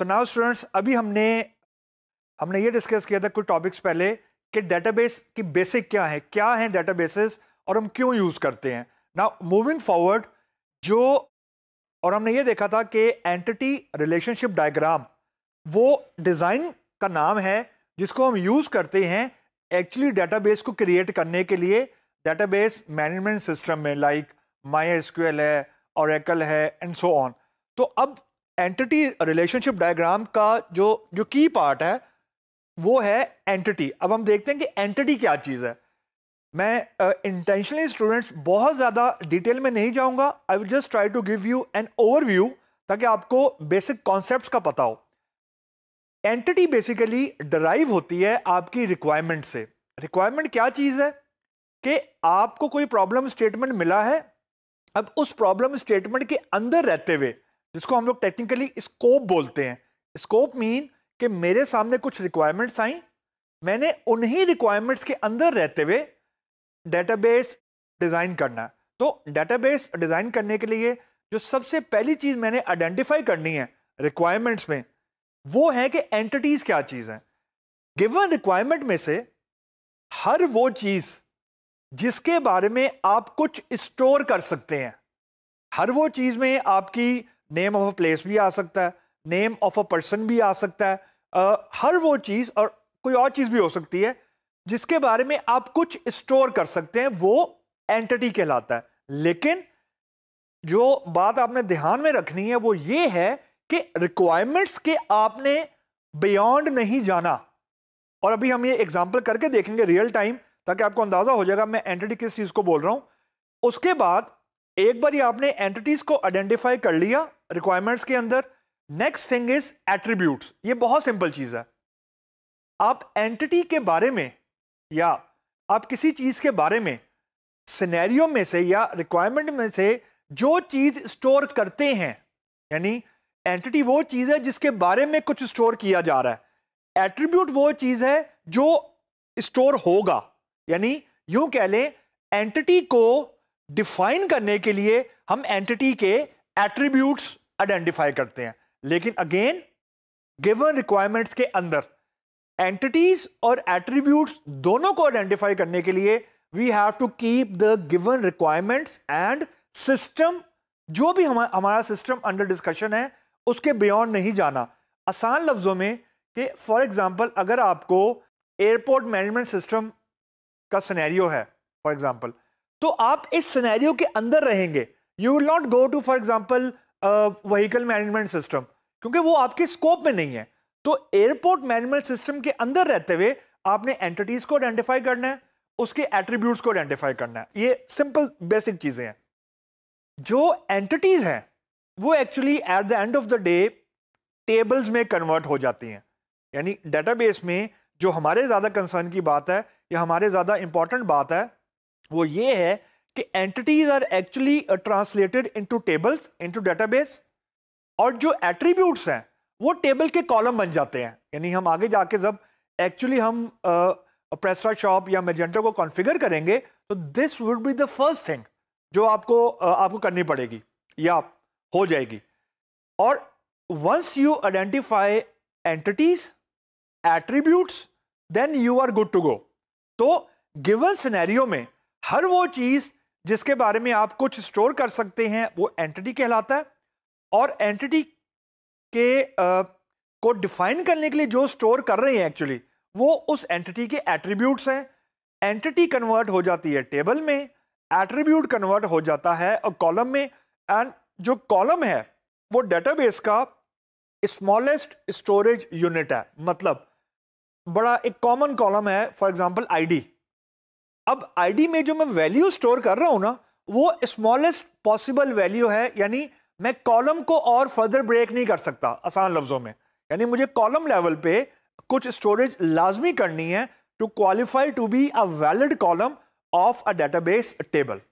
so now students अभी हमने हमने ये डिस्कस किया था कुछ टॉपिक्स पहले कि डेटाबेस की बेसिक क्या है क्या है डेटाबेसेस और हम क्यों यूज़ करते हैं नाउ मूविंग फॉरवर्ड जो और हमने ये देखा था कि एंटिटी रिलेशनशिप डायग्राम वो डिज़ाइन का नाम है जिसको हम यूज़ करते हैं एक्चुअली डेटाबेस को क्रिएट करने के लिए डेटाबेस मैनेजमेंट सिस्टम में लाइक माई है ऑरेकल है एंड सो ऑन तो अब एंटिटी रिलेशनशिप डायग्राम का जो जो की पार्ट है वो है एंटिटी अब हम देखते हैं कि एंटिटी क्या चीज़ है मैं इंटेंशनली uh, स्टूडेंट्स बहुत ज़्यादा डिटेल में नहीं जाऊंगा I will just try to give you an overview ताकि आपको बेसिक कॉन्सेप्ट का पता हो एंटिटी बेसिकली डराइव होती है आपकी रिक्वायरमेंट से रिक्वायरमेंट क्या चीज़ है कि आपको कोई प्रॉब्लम स्टेटमेंट मिला है अब उस प्रॉब्लम स्टेटमेंट के अंदर रहते हुए जिसको हम लोग टेक्निकली स्कोप बोलते हैं स्कोप मीन कि मेरे सामने कुछ रिक्वायरमेंट्स आई मैंने उन्हीं रिक्वायरमेंट्स के अंदर रहते हुए डेटाबेस डिज़ाइन करना है तो डेटाबेस डिज़ाइन करने के लिए जो सबसे पहली चीज़ मैंने आइडेंटिफाई करनी है रिक्वायरमेंट्स में वो है कि एंटिटीज़ क्या चीज़ हैं गिवन रिक्वायरमेंट में से हर वो चीज़ जिसके बारे में आप कुछ स्टोर कर सकते हैं हर वो चीज़ में आपकी नेम ऑफ अ प्लेस भी आ सकता है नेम ऑफ अ पर्सन भी आ सकता है uh, हर वो चीज़ और कोई और चीज़ भी हो सकती है जिसके बारे में आप कुछ स्टोर कर सकते हैं वो एंटिटी कहलाता है लेकिन जो बात आपने ध्यान में रखनी है वो ये है कि रिक्वायरमेंट्स के आपने बियॉन्ड नहीं जाना और अभी हम ये एग्जाम्पल करके देखेंगे रियल टाइम ताकि आपको अंदाजा हो जाएगा मैं एंटिटी किस चीज़ को बोल रहा हूँ उसके बाद एक बार आपने एंटिटीज को आइडेंटिफाई कर लिया रिक्वायरमेंट्स के अंदर नेक्स्ट थिंग इज एट्रीब्यूट ये बहुत सिंपल चीज है आप एंटिटी के बारे में या आप किसी चीज के बारे में सिनेरियो में से या रिक्वायरमेंट में से जो चीज स्टोर करते हैं यानी एंटिटी वो चीज है जिसके बारे में कुछ स्टोर किया जा रहा है एट्रीब्यूट वो चीज है जो स्टोर होगा यानी यूं कह लें एंटिटी को डिफाइन करने के लिए हम एंटिटी के एट्रीब्यूट्स आइडेंटिफाई करते हैं लेकिन अगेन गिवन रिक्वायरमेंट्स के अंदर एंटिटीज और एट्रीब्यूट्स दोनों को आइडेंटिफाई करने के लिए we have to keep the given requirements and system जो भी हम हमारा सिस्टम अंडर डिस्कशन है उसके बियॉन्ड नहीं जाना आसान लफ्जों में कि फॉर एग्जांपल अगर आपको एयरपोर्ट मैनेजमेंट सिस्टम का सिनेरियो है फॉर एग्जांपल तो आप इस सिनेरियो के अंदर रहेंगे you will not go to for example vehicle management system क्योंकि वो आपके स्कोप में नहीं है तो एयरपोर्ट मैनेजमेंट सिस्टम के अंदर रहते हुए आपने एंटिटीज को आइडेंटिफाई करना है उसके एट्रीब्यूट्स को आइडेंटिफाई करना है ये सिंपल बेसिक चीजें हैं जो एंटिटीज हैं वो actually at the end of the day tables में कन्वर्ट हो जाती हैं यानी डेटाबेस में जो हमारे ज़्यादा कंसर्न की बात है या हमारे ज़्यादा इंपॉर्टेंट बात है वो ये है कि entities are actually translated into tables into database और जो एट्रीब्यूट्स हैं वो टेबल के कॉलम बन जाते हैं यानी हम आगे जाके जब एक्चुअली हम प्रेस्टा uh, शॉप या मेजेंटो को कॉन्फ़िगर करेंगे तो this would be the first thing जो आपको uh, आपको करनी पड़ेगी या हो जाएगी और once you identify entities attributes then you are good to go तो गिवन सिनेरियो में हर वो चीज जिसके बारे में आप कुछ स्टोर कर सकते हैं वो एंटिटी कहलाता है और एंटिटी के आ, को डिफाइन करने के लिए जो स्टोर कर रहे हैं एक्चुअली वो उस एंटिटी के एट्रीब्यूट्स हैं एंटिटी कन्वर्ट हो जाती है टेबल में एट्रीब्यूट कन्वर्ट हो जाता है और कॉलम में एंड जो कॉलम है वो डेटाबेस का स्मॉलेस्ट स्टोरेज यूनिट है मतलब बड़ा एक कॉमन कॉलम है फॉर एग्जांपल आईडी अब आईडी में जो मैं वैल्यू स्टोर कर रहा हूं ना वो स्मॉलेस्ट पॉसिबल वैल्यू है यानी मैं कॉलम को और फर्दर ब्रेक नहीं कर सकता आसान लफ्जों में यानी मुझे कॉलम लेवल पे कुछ स्टोरेज लाजमी करनी है to qualify to be a valid column of a database table